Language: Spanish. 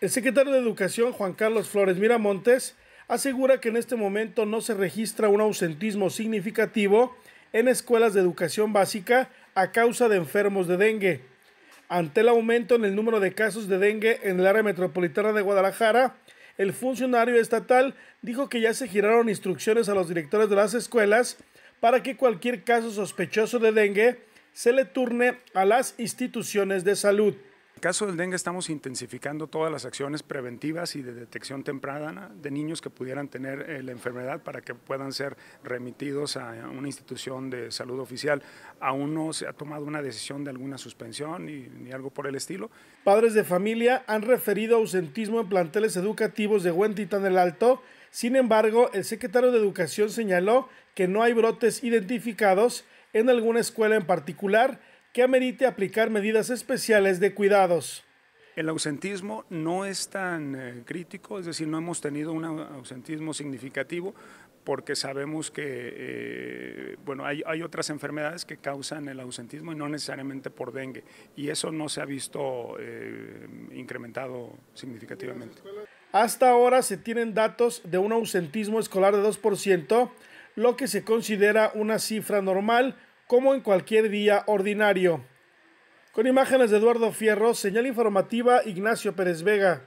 El secretario de Educación, Juan Carlos Flores Miramontes, asegura que en este momento no se registra un ausentismo significativo en escuelas de educación básica a causa de enfermos de dengue. Ante el aumento en el número de casos de dengue en el área metropolitana de Guadalajara, el funcionario estatal dijo que ya se giraron instrucciones a los directores de las escuelas para que cualquier caso sospechoso de dengue se le turne a las instituciones de salud el caso del dengue estamos intensificando todas las acciones preventivas y de detección temprana de niños que pudieran tener eh, la enfermedad para que puedan ser remitidos a una institución de salud oficial. Aún no se ha tomado una decisión de alguna suspensión ni algo por el estilo. Padres de familia han referido ausentismo en planteles educativos de Huentitán el Alto. Sin embargo, el secretario de Educación señaló que no hay brotes identificados en alguna escuela en particular que amerite aplicar medidas especiales de cuidados. El ausentismo no es tan eh, crítico, es decir, no hemos tenido un ausentismo significativo porque sabemos que eh, bueno, hay, otras enfermedades que causan el ausentismo y no necesariamente por dengue, y eso no se ha visto eh, incrementado significativamente. Hasta ahora se tienen datos de un ausentismo escolar de 2%, lo que se considera una cifra normal como en cualquier día ordinario. Con imágenes de Eduardo Fierro, señal informativa Ignacio Pérez Vega.